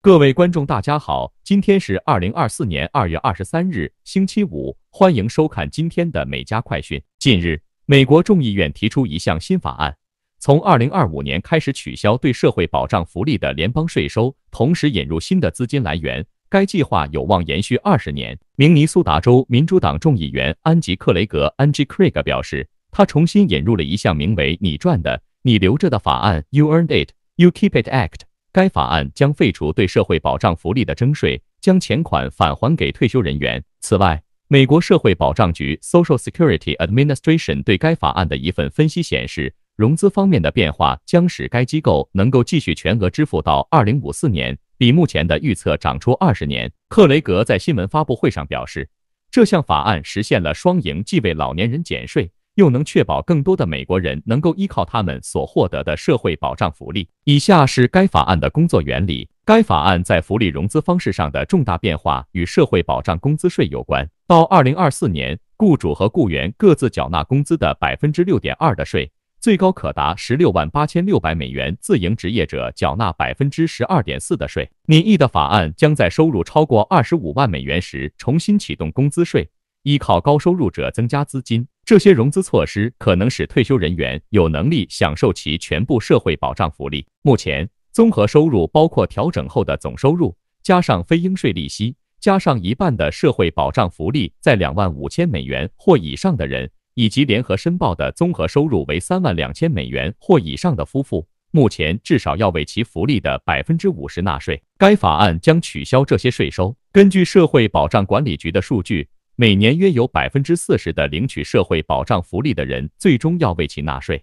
各位观众，大家好，今天是二零二四年二月二十三日，星期五，欢迎收看今天的美加快讯。近日，美国众议院提出一项新法案，从二零二五年开始取消对社会保障福利的联邦税收，同时引入新的资金来源。该计划有望延续二十年。明尼苏达州民主党众议员安吉克雷格 （Angie Craig） 表示，他重新引入了一项名为“你赚的，你留着”的法案 （You Earned It, You Keep It Act）。该法案将废除对社会保障福利的征税，将钱款返还给退休人员。此外，美国社会保障局 （Social Security Administration） 对该法案的一份分析显示，融资方面的变化将使该机构能够继续全额支付到二零五四年，比目前的预测长出二十年。克雷格在新闻发布会上表示，这项法案实现了双赢，既为老年人减税。又能确保更多的美国人能够依靠他们所获得的社会保障福利。以下是该法案的工作原理：该法案在福利融资方式上的重大变化与社会保障工资税有关。到二零二四年，雇主和雇员各自缴纳工资的百分之六点二的税，最高可达十六万八千六百美元；自营职业者缴纳百分之十二点四的税。拟议的法案将在收入超过二十五万美元时重新启动工资税，依靠高收入者增加资金。这些融资措施可能使退休人员有能力享受其全部社会保障福利。目前，综合收入包括调整后的总收入，加上非应税利息，加上一半的社会保障福利，在两万五千美元或以上的人，以及联合申报的综合收入为三万两千美元或以上的夫妇，目前至少要为其福利的百分之五十纳税。该法案将取消这些税收。根据社会保障管理局的数据。每年约有百分之四十的领取社会保障福利的人最终要为其纳税。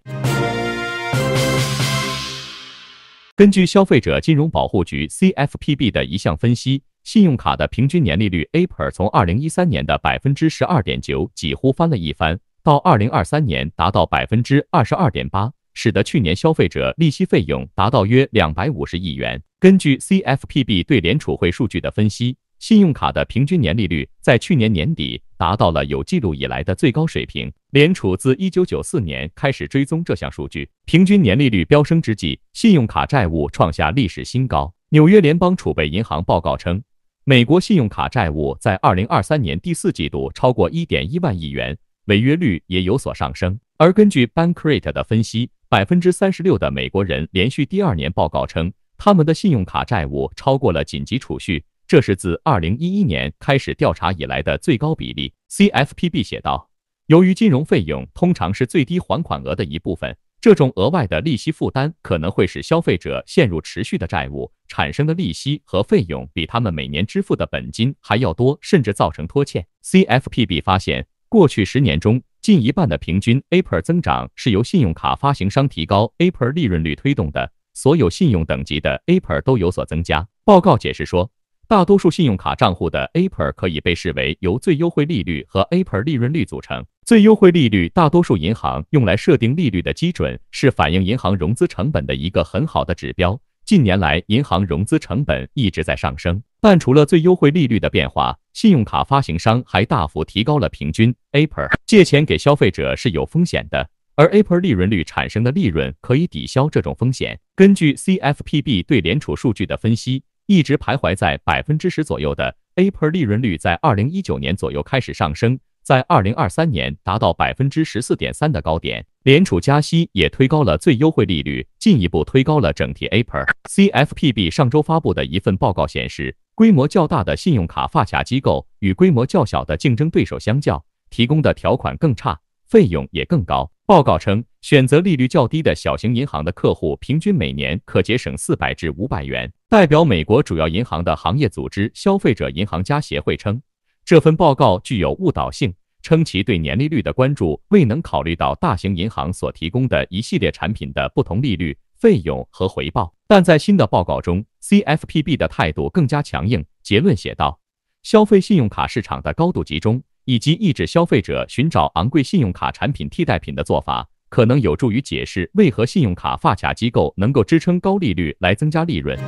根据消费者金融保护局 （CFPB） 的一项分析，信用卡的平均年利率 （APR） 从二零一三年的百分之十二点九几乎翻了一番，到二零二三年达到百分之二十二点八，使得去年消费者利息费用达到约两百五十亿元。根据 CFPB 对联储会数据的分析。信用卡的平均年利率在去年年底达到了有记录以来的最高水平。联储自1994年开始追踪这项数据，平均年利率飙升之际，信用卡债务创下历史新高。纽约联邦储备银行报告称，美国信用卡债务在2023年第四季度超过1.1万亿元，违约率也有所上升。而根据 Bankrate 的分析，百分之三十六的美国人连续第二年报告称，他们的信用卡债务超过了紧急储蓄。这是自2011年开始调查以来的最高比例。CFPB 写道，由于金融费用通常是最低还款额的一部分，这种额外的利息负担可能会使消费者陷入持续的债务，产生的利息和费用比他们每年支付的本金还要多，甚至造成拖欠。CFPB 发现，过去十年中，近一半的平均 APR 增长是由信用卡发行商提高 APR 利润率推动的，所有信用等级的 APR 都有所增加。报告解释说。大多数信用卡账户的 APR 可以被视为由最优惠利率和 APR 利润率组成。最优惠利率，大多数银行用来设定利率的基准，是反映银行融资成本的一个很好的指标。近年来，银行融资成本一直在上升，但除了最优惠利率的变化，信用卡发行商还大幅提高了平均 APR。借钱给消费者是有风险的，而 APR 利润率产生的利润可以抵消这种风险。根据 CFPB 对联储数据的分析。一直徘徊在百分之十左右的 APR e 利润率，在二零一九年左右开始上升，在二零二三年达到百分之十四点三的高点。联储加息也推高了最优惠利率，进一步推高了整体 APR e。CFPB 上周发布的一份报告显示，规模较大的信用卡发卡机构与规模较小的竞争对手相较，提供的条款更差，费用也更高。报告称，选择利率较低的小型银行的客户，平均每年可节省四百至五百元。代表美国主要银行的行业组织消费者银行家协会称，这份报告具有误导性，称其对年利率的关注未能考虑到大型银行所提供的一系列产品的不同利率、费用和回报。但在新的报告中，CFPB 的态度更加强硬，结论写道：消费信用卡市场的高度集中，以及抑制消费者寻找昂贵信用卡产品替代品的做法，可能有助于解释为何信用卡发卡机构能够支撑高利率来增加利润。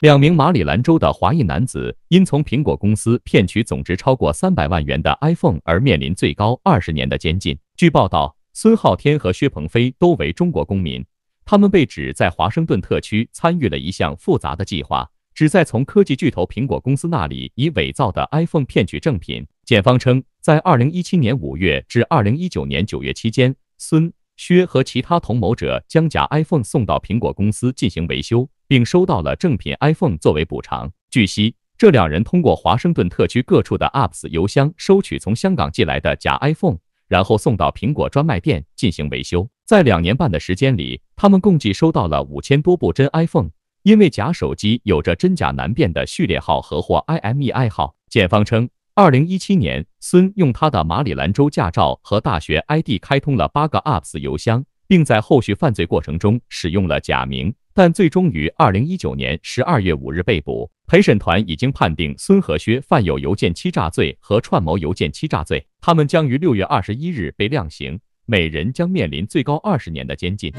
两名马里兰州的华裔男子因从苹果公司骗取总值超过三百万元的 iPhone 而面临最高二十年的监禁。据报道，孙浩天和薛鹏飞都为中国公民，他们被指在华盛顿特区参与了一项复杂的计划，旨在从科技巨头苹果公司那里以伪造的 iPhone 骗取正品。检方称，在二零一七年五月至二零一九年九月期间，孙。薛和其他同谋者将假 iPhone 送到苹果公司进行维修，并收到了正品 iPhone 作为补偿。据悉，这两人通过华盛顿特区各处的 p p s 邮箱收取从香港寄来的假 iPhone，然后送到苹果专卖店进行维修。在两年半的时间里，他们共计收到了五千多部真 iPhone。因为假手机有着真假难辨的序列号和或 IMEI 号，检方称。二零一七年，孙用他的马里兰州驾照和大学 ID 开通了八个 Apps 邮箱，并在后续犯罪过程中使用了假名，但最终于二零一九年十二月五日被捕。陪审团已经判定孙和薛犯有邮件欺诈罪和串谋邮件欺诈罪，他们将于六月二十一日被量刑，每人将面临最高二十年的监禁。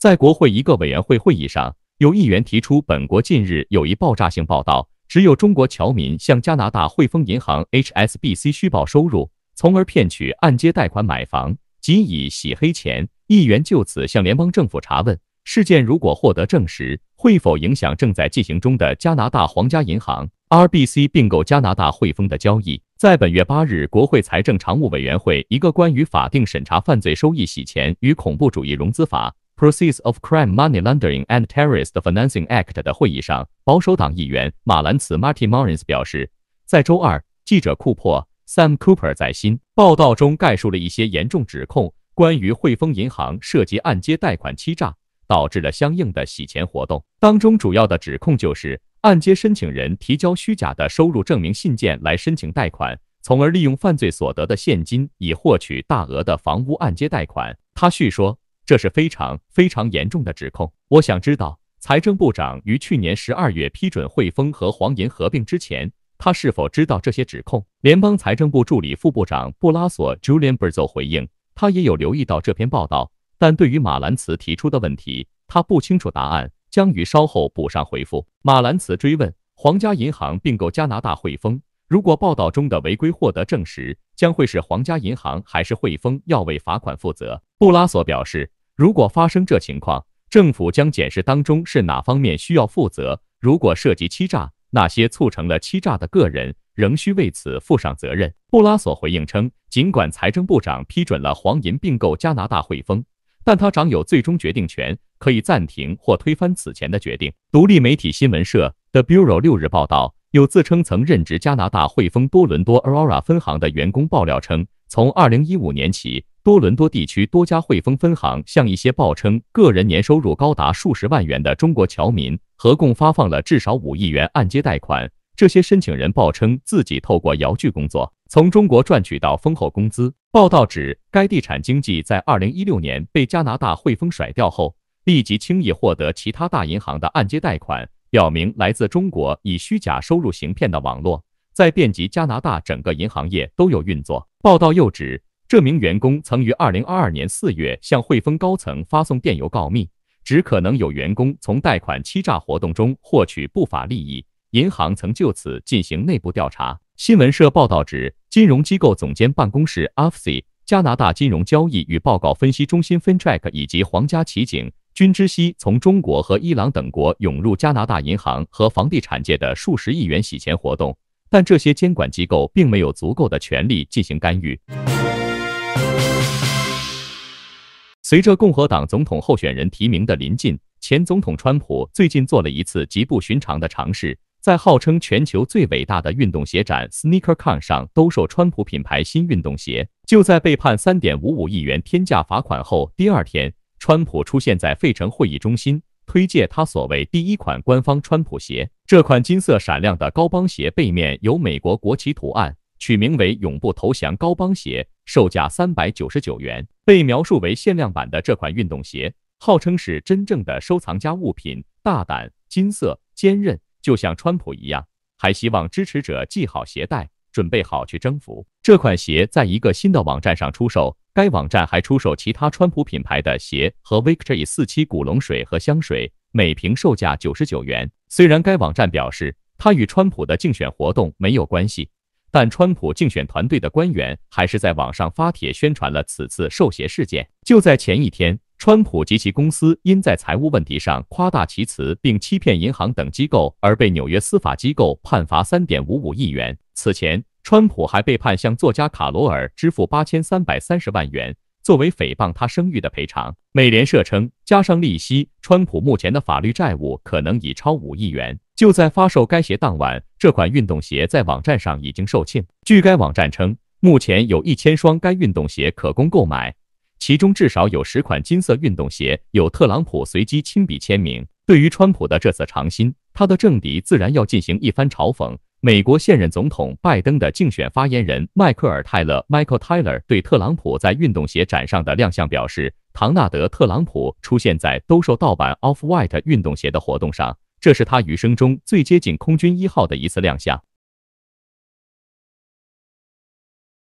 在国会一个委员会会议上，有议员提出，本国近日有一爆炸性报道。只有中国侨民向加拿大汇丰银行 （HSBC） 虚报收入，从而骗取按揭贷款买房及以洗黑钱。议员就此向联邦政府查问事件，如果获得证实，会否影响正在进行中的加拿大皇家银行 （RBC） 并购加拿大汇丰的交易？在本月八日，国会财政常务委员会一个关于法定审查犯罪收益洗钱与恐怖主义融资法。《Proceeds of Crime Money Laundering and Terrorist Financing Act》的会议上，保守党议员马兰茨 （Martin Morris） 表示，在周二，记者库珀 （Sam Cooper） 在新报道中概述了一些严重指控，关于汇丰银行涉及按揭贷款欺诈，导致了相应的洗钱活动。当中主要的指控就是，按揭申请人提交虚假的收入证明信件来申请贷款，从而利用犯罪所得的现金以获取大额的房屋按揭贷款。他续说。这是非常非常严重的指控。我想知道，财政部长于去年十二月批准汇丰和黄银合并之前，他是否知道这些指控？联邦财政部助理副部长布拉索 （Julian b e r z o 回应，他也有留意到这篇报道，但对于马兰茨提出的问题，他不清楚答案，将于稍后补上回复。马兰茨追问，皇家银行并购加拿大汇丰。如果报道中的违规获得证实，将会是皇家银行还是汇丰要为罚款负责？布拉索表示，如果发生这情况，政府将检视当中是哪方面需要负责。如果涉及欺诈，那些促成了欺诈的个人仍需为此负上责任。布拉索回应称，尽管财政部长批准了黄银并购加拿大汇丰，但他掌有最终决定权，可以暂停或推翻此前的决定。独立媒体新闻社 The Bureau 六日报道。有自称曾任职加拿大汇丰多伦多 Aurora 分行的员工爆料称，从2015年起，多伦多地区多家汇丰分行向一些报称个人年收入高达数十万元的中国侨民合共发放了至少五亿元按揭贷款。这些申请人报称自己透过摇具工作从中国赚取到丰厚工资。报道指，该地产经纪在2016年被加拿大汇丰甩掉后，立即轻易获得其他大银行的按揭贷款。表明来自中国以虚假收入行骗的网络，在遍及加拿大整个银行业都有运作。报道又指，这名员工曾于2022年4月向汇丰高层发送电邮告密，指可能有员工从贷款欺诈活动中获取不法利益。银行曾就此进行内部调查。新闻社报道指，金融机构总监办公室 f c 加拿大金融交易与报告分析中心 （Fintrack） 以及皇家骑警。均之悉从中国和伊朗等国涌入加拿大银行和房地产界的数十亿元洗钱活动，但这些监管机构并没有足够的权力进行干预。随着共和党总统候选人提名的临近，前总统川普最近做了一次极不寻常的尝试，在号称全球最伟大的运动鞋展 SneakerCon 上兜售川普品牌新运动鞋。就在被判三点五五亿元天价罚款后，第二天。川普出现在费城会议中心，推介他所谓第一款官方川普鞋。这款金色闪亮的高帮鞋背面有美国国旗图案，取名为“永不投降高帮鞋”，售价三百九十九元。被描述为限量版的这款运动鞋，号称是真正的收藏家物品，大胆、金色、坚韧，就像川普一样。还希望支持者系好鞋带，准备好去征服。这款鞋在一个新的网站上出售。该网站还出售其他川普品牌的鞋和 Victory 四七古龙水和香水，每瓶售价九十九元。虽然该网站表示它与川普的竞选活动没有关系，但川普竞选团队的官员还是在网上发帖宣传了此次售鞋事件。就在前一天，川普及其公司因在财务问题上夸大其词并欺骗银行等机构而被纽约司法机构判罚三点五五亿元。此前。川普还被判向作家卡罗尔支付八千三百三十万元，作为诽谤他声誉的赔偿。美联社称，加上利息，川普目前的法律债务可能已超五亿元。就在发售该鞋当晚，这款运动鞋在网站上已经售罄。据该网站称，目前有一千双该运动鞋可供购买，其中至少有十款金色运动鞋有特朗普随机亲笔签名。对于川普的这次尝新，他的政敌自然要进行一番嘲讽。美国现任总统拜登的竞选发言人迈克尔·泰勒 （Michael t y l e r 对特朗普在运动鞋展上的亮相表示：“唐纳德·特朗普出现在兜售盗版 Off-White 运动鞋的活动上，这是他余生中最接近空军一号的一次亮相。”